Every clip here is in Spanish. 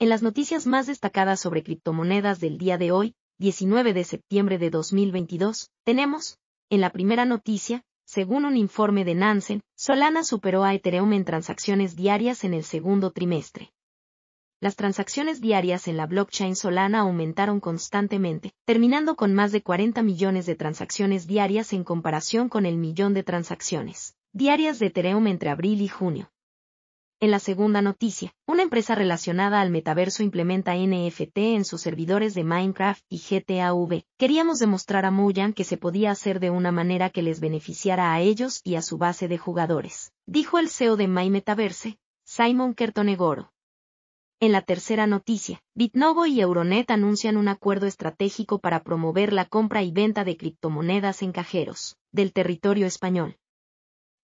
En las noticias más destacadas sobre criptomonedas del día de hoy, 19 de septiembre de 2022, tenemos, en la primera noticia, según un informe de Nansen, Solana superó a Ethereum en transacciones diarias en el segundo trimestre. Las transacciones diarias en la blockchain Solana aumentaron constantemente, terminando con más de 40 millones de transacciones diarias en comparación con el millón de transacciones diarias de Ethereum entre abril y junio. En la segunda noticia, una empresa relacionada al metaverso implementa NFT en sus servidores de Minecraft y GTA V. Queríamos demostrar a Muyan que se podía hacer de una manera que les beneficiara a ellos y a su base de jugadores, dijo el CEO de My Metaverse, Simon Kertonegoro. En la tercera noticia, Bitnovo y Euronet anuncian un acuerdo estratégico para promover la compra y venta de criptomonedas en cajeros del territorio español.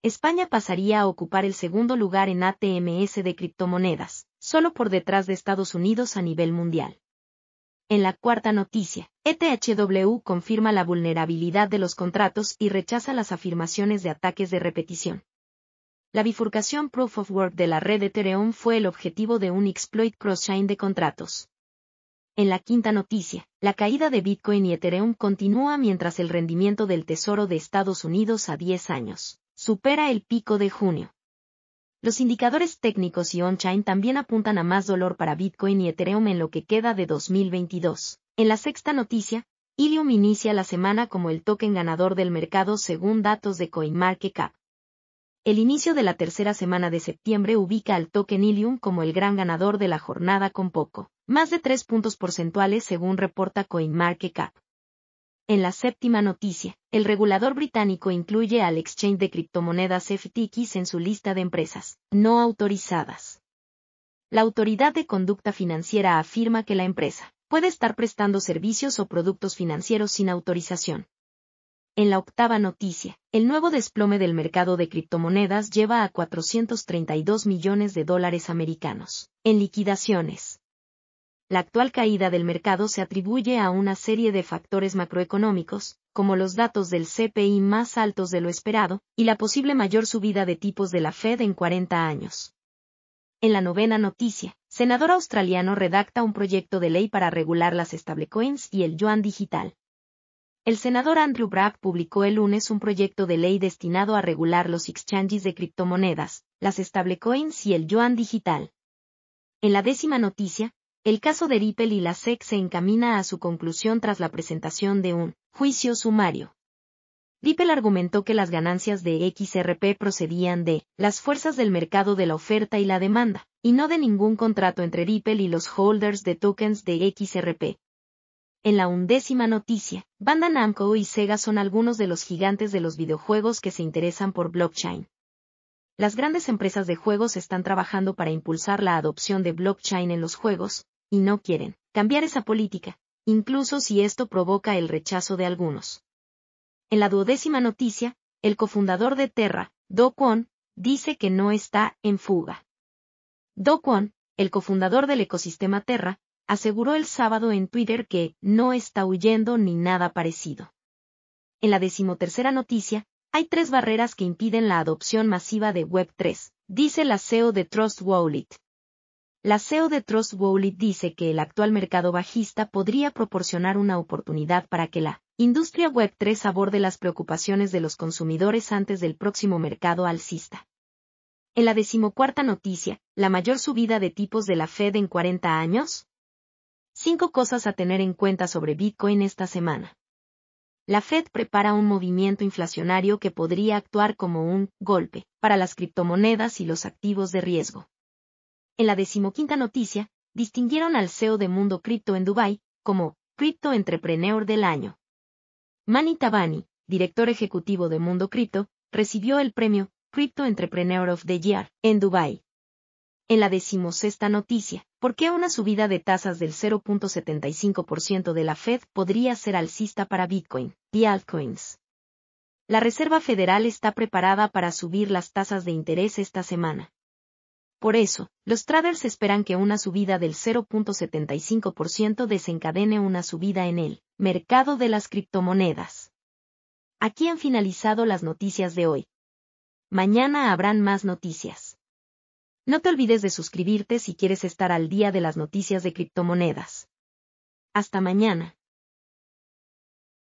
España pasaría a ocupar el segundo lugar en ATMS de criptomonedas, solo por detrás de Estados Unidos a nivel mundial. En la cuarta noticia, ETHW confirma la vulnerabilidad de los contratos y rechaza las afirmaciones de ataques de repetición. La bifurcación Proof of Work de la red Ethereum fue el objetivo de un exploit cross-chain de contratos. En la quinta noticia, la caída de Bitcoin y Ethereum continúa mientras el rendimiento del Tesoro de Estados Unidos a 10 años supera el pico de junio. Los indicadores técnicos y on-chain también apuntan a más dolor para Bitcoin y Ethereum en lo que queda de 2022. En la sexta noticia, Ilium inicia la semana como el token ganador del mercado según datos de CoinMarketCap. El inicio de la tercera semana de septiembre ubica al token Ilium como el gran ganador de la jornada con poco, más de tres puntos porcentuales según reporta CoinMarketCap. En la séptima noticia, el regulador británico incluye al exchange de criptomonedas FTX en su lista de empresas no autorizadas. La Autoridad de Conducta Financiera afirma que la empresa puede estar prestando servicios o productos financieros sin autorización. En la octava noticia, el nuevo desplome del mercado de criptomonedas lleva a 432 millones de dólares americanos en liquidaciones. La actual caída del mercado se atribuye a una serie de factores macroeconómicos, como los datos del CPI más altos de lo esperado, y la posible mayor subida de tipos de la Fed en 40 años. En la novena noticia, senador australiano redacta un proyecto de ley para regular las stablecoins y el yuan digital. El senador Andrew Bragg publicó el lunes un proyecto de ley destinado a regular los exchanges de criptomonedas, las stablecoins y el yuan digital. En la décima noticia, el caso de Ripple y la SEC se encamina a su conclusión tras la presentación de un juicio sumario. Ripple argumentó que las ganancias de XRP procedían de las fuerzas del mercado de la oferta y la demanda, y no de ningún contrato entre Ripple y los holders de tokens de XRP. En la undécima noticia, Banda Namco y Sega son algunos de los gigantes de los videojuegos que se interesan por blockchain. Las grandes empresas de juegos están trabajando para impulsar la adopción de blockchain en los juegos, y no quieren cambiar esa política, incluso si esto provoca el rechazo de algunos. En la duodécima noticia, el cofundador de Terra, Do Kwon, dice que no está en fuga. Do Kwon, el cofundador del ecosistema Terra, aseguró el sábado en Twitter que no está huyendo ni nada parecido. En la decimotercera noticia, hay tres barreras que impiden la adopción masiva de Web3, dice la CEO de Trust Wallet. La CEO de Trust dice que el actual mercado bajista podría proporcionar una oportunidad para que la industria Web3 aborde las preocupaciones de los consumidores antes del próximo mercado alcista. En la decimocuarta noticia, la mayor subida de tipos de la Fed en 40 años. Cinco cosas a tener en cuenta sobre Bitcoin esta semana. La Fed prepara un movimiento inflacionario que podría actuar como un golpe para las criptomonedas y los activos de riesgo. En la decimoquinta noticia, distinguieron al CEO de Mundo Cripto en Dubái como Crypto Entrepreneur del Año. Mani Tabani, director ejecutivo de Mundo Cripto, recibió el premio Crypto Entrepreneur of the Year en Dubái. En la decimosexta noticia, ¿por qué una subida de tasas del 0.75% de la Fed podría ser alcista para Bitcoin y altcoins? La Reserva Federal está preparada para subir las tasas de interés esta semana. Por eso, los traders esperan que una subida del 0.75% desencadene una subida en el mercado de las criptomonedas. Aquí han finalizado las noticias de hoy. Mañana habrán más noticias. No te olvides de suscribirte si quieres estar al día de las noticias de criptomonedas. Hasta mañana.